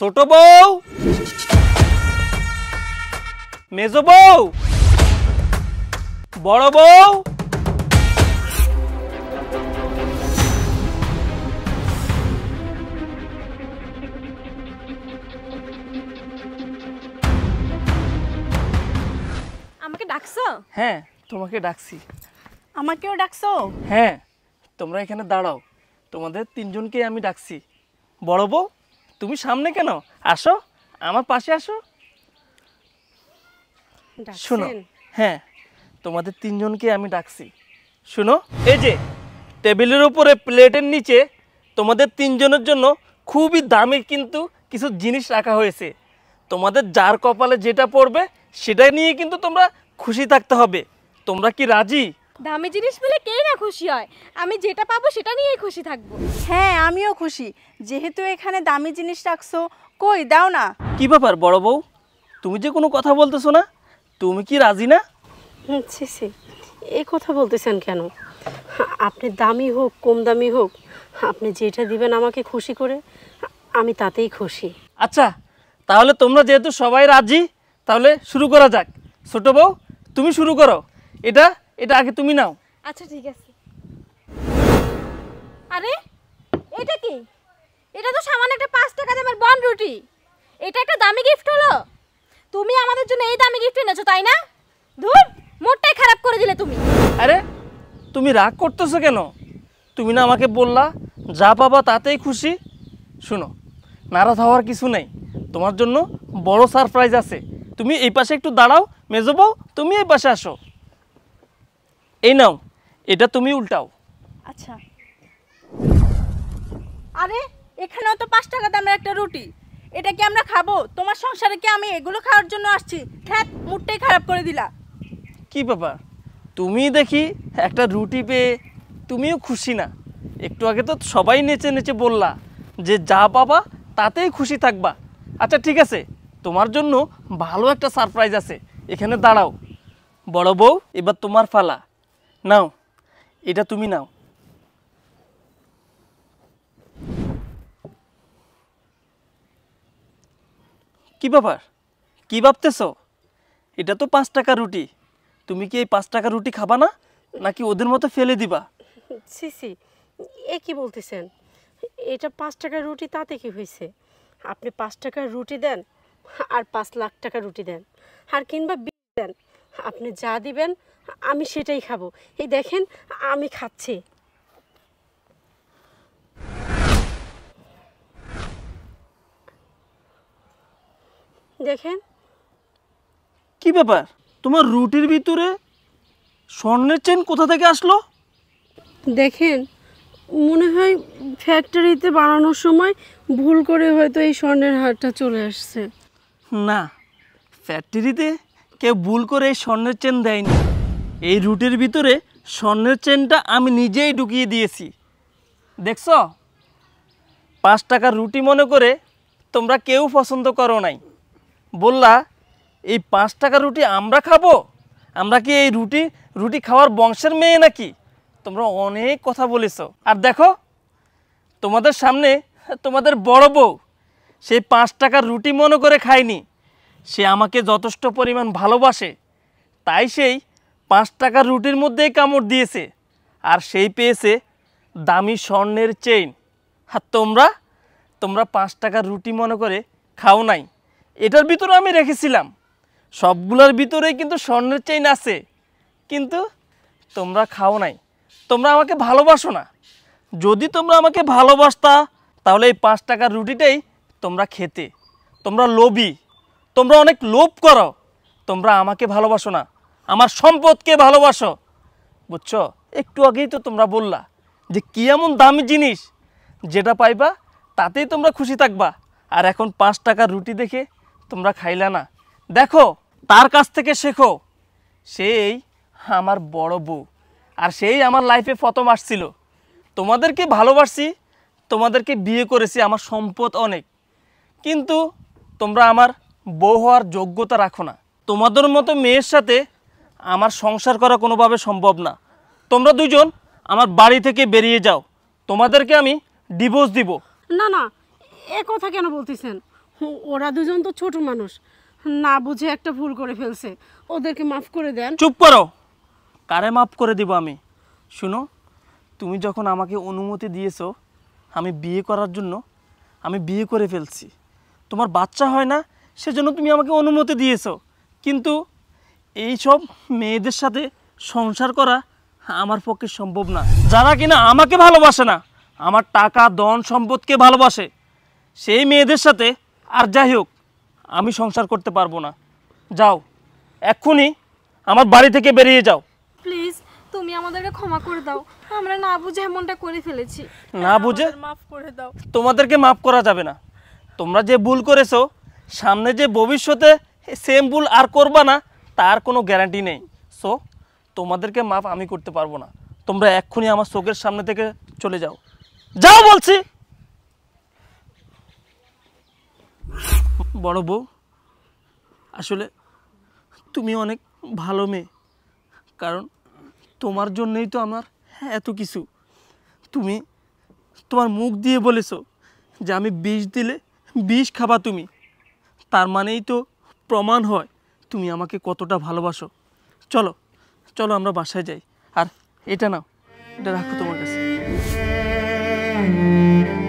ছোট বউ মেজ বউ বড় বউ আমাকে ডাকছো হ্যাঁ তোমাকে ডাকছি আমাকেও ডাকছো হ্যাঁ তোমরা এখানে দাঁড়াও তোমাদের তিনজনকে আমি ডাকছি বড় বউ তুমি সামনে কেন আসো আমার পাশে আসো শুনো হ্যাঁ তোমাদের তিনজনকে আমি ডাকছি শুনো এই যে টেবিলের উপরে প্লেটের নিচে তোমাদের তিনজনের জন্য খুবই দামি কিন্তু কিছু জিনিস রাখা হয়েছে তোমাদের যার কপালে যেটা পড়বে সেটা নিয়ে কিন্তু তোমরা খুশি থাকতে হবে তোমরা কি রাজি দামি জিনিস পেলে কেই না খুশি হয় আমি যেটা পাবো সেটা নিয়েই খুশি থাকবো হ্যাঁ আমিও খুশি যেহেতু এখানে দামি জিনিস রাখছো কই দাও না কি ব্যাপার বড় বউ তুমি যে কোনো কথা বলতেছো না তুমি কি রাজি না সে ছি এ কথা বলতেছেন কেন আপনি দামি হোক কম দামি হোক আপনি যেটা দিবেন আমাকে খুশি করে আমি তাতেই খুশি আচ্ছা তাহলে তোমরা যেহেতু সবাই রাজি তাহলে শুরু করা যাক ছোট বউ তুমি শুরু করো এটা এটা আগে তুমি নাও আচ্ছা ঠিক আছে আরে এটা কি এটা তো সামান্য একটা পাঁচ টাকা দামের বন রুটি এটা একটা দামি গিফট হলো তুমি আমাদের জন্য এই দামি গিফট এনেছো তাই না ধুর মোটটাই খারাপ করে দিলে তুমি আরে তুমি রাগ করতেছো কেন তুমি না আমাকে বললা যা পাবা তাতেই খুশি শুনো নারাজ হওয়ার কিছু নেই তোমার জন্য বড় সারপ্রাইজ আছে তুমি এই পাশে একটু দাঁড়াও মেজবো তুমি এই পাশে আসো এই নাও এটা তুমি উল্টাও আচ্ছা আরে এখানেও তো পাঁচ টাকা দামের একটা রুটি এটা কি আমরা খাবো তোমার সংসারে কি আমি এগুলো খাওয়ার জন্য আসছি হ্যাঁ মুডটাই খারাপ করে দিলা কি বাবা তুমি দেখি একটা রুটি পেয়ে তুমিও খুশি না একটু আগে তো সবাই নেচে নেচে বললা যে যা পাবা তাতেই খুশি থাকবা আচ্ছা ঠিক আছে তোমার জন্য ভালো একটা সারপ্রাইজ আছে এখানে দাঁড়াও বড় বউ এবার তোমার ফালা নাও এটা তুমি নাও কি ব্যাপার কি ভাবতেছ এটা তো পাঁচ টাকা রুটি তুমি কি এই পাঁচ টাকা রুটি খাবা না নাকি ওদের মতো ফেলে দিবা সি সি এ কি বলতেছেন এটা পাঁচ টাকার রুটি তাতে কি হয়েছে আপনি পাঁচ টাকার রুটি দেন আর পাঁচ লাখ টাকা রুটি দেন আর কিংবা দেন আপনি যা দিবেন আমি সেটাই খাবো এই দেখেন আমি খাচ্ছি দেখেন কি ব্যাপার তোমার রুটির ভিতরে স্বর্ণের চেন কোথা থেকে আসলো দেখেন মনে হয় ফ্যাক্টরিতে বানানোর সময় ভুল করে হয়তো এই স্বর্ণের হারটা চলে আসছে না ফ্যাক্টরিতে কেউ ভুল করে এই স্বর্ণের চেন দেয়নি এই রুটের ভিতরে স্বর্ণের চেনটা আমি নিজেই ঢুকিয়ে দিয়েছি দেখছ পাঁচ টাকার রুটি মনে করে তোমরা কেউ পছন্দ করো নাই বললা এই পাঁচ টাকা রুটি আমরা খাবো আমরা কি এই রুটি রুটি খাওয়ার বংশের মেয়ে নাকি তোমরা অনেক কথা বলেছ আর দেখো তোমাদের সামনে তোমাদের বড় বউ সেই পাঁচ টাকার রুটি মনে করে খায়নি সে আমাকে যথেষ্ট পরিমাণ ভালোবাসে তাই সেই পাঁচ টাকার রুটির মধ্যেই কামড় দিয়েছে আর সেই পেয়েছে দামি স্বর্ণের চেইন আর তোমরা তোমরা পাঁচ টাকার রুটি মনে করে খাও নাই এটার ভিতরে আমি রেখেছিলাম সবগুলোর ভিতরেই কিন্তু স্বর্ণের চেইন আছে কিন্তু তোমরা খাও নাই তোমরা আমাকে ভালোবাসো না যদি তোমরা আমাকে ভালোবাসতা তাহলে এই পাঁচ টাকার রুটিটাই তোমরা খেতে তোমরা লোভী তোমরা অনেক লোভ করো তোমরা আমাকে ভালোবাসো না আমার সম্পদকে ভালোবাসো বুঝছো একটু আগেই তো তোমরা বললা যে কী এমন দামি জিনিস যেটা পাইবা তাতেই তোমরা খুশি থাকবা আর এখন পাঁচ টাকার রুটি দেখে তোমরা খাইলা না দেখো তার কাছ থেকে শেখো সেই আমার বড় বউ আর সেই আমার লাইফে প্রথম আসছিল তোমাদেরকে ভালোবাসি তোমাদেরকে বিয়ে করেছি আমার সম্পদ অনেক কিন্তু তোমরা আমার বউ হওয়ার যোগ্যতা রাখো না তোমাদের মতো মেয়ের সাথে আমার সংসার করা কোনোভাবে সম্ভব না তোমরা দুজন আমার বাড়ি থেকে বেরিয়ে যাও তোমাদেরকে আমি ডিভোর্স দিব না না এ কথা কেন বলতেছেন ওরা দুজন তো ছোট মানুষ না বুঝে একটা ভুল করে ফেলছে ওদেরকে মাফ করে দেন চুপ করো কারে মাফ করে দিব আমি শুনো তুমি যখন আমাকে অনুমতি দিয়েছো আমি বিয়ে করার জন্য আমি বিয়ে করে ফেলছি তোমার বাচ্চা হয় না সেজন্য তুমি আমাকে অনুমতি দিয়েছ কিন্তু এই সব মেয়েদের সাথে সংসার করা আমার পক্ষে সম্ভব না যারা কিনা আমাকে ভালোবাসে না আমার টাকা দন সম্পদকে ভালোবাসে সেই মেয়েদের সাথে আর যাই হোক আমি সংসার করতে পারবো না যাও এক্ষুনি আমার বাড়ি থেকে বেরিয়ে যাও প্লিজ তুমি আমাদেরকে ক্ষমা করে দাও আমরা না বুঝে এমনটা করে ফেলেছি না বুঝে মাফ করে দাও তোমাদেরকে মাফ করা যাবে না তোমরা যে ভুল করেছো সামনে যে ভবিষ্যতে সেম ভুল আর করবা না তার কোনো গ্যারান্টি নেই সো তোমাদেরকে মাফ আমি করতে পারবো না তোমরা এক্ষুনি আমার চোখের সামনে থেকে চলে যাও যাও বলছি বড় বউ আসলে তুমি অনেক ভালো মেয়ে কারণ তোমার জন্যই তো আমার এত কিছু তুমি তোমার মুখ দিয়ে বলেছো যে আমি বিষ দিলে বিষ খাবা তুমি তার মানেই তো প্রমাণ হয় তুমি আমাকে কতটা ভালোবাসো চলো চলো আমরা বাসায় যাই আর এটা নাও এটা রাখো তোমার কাছে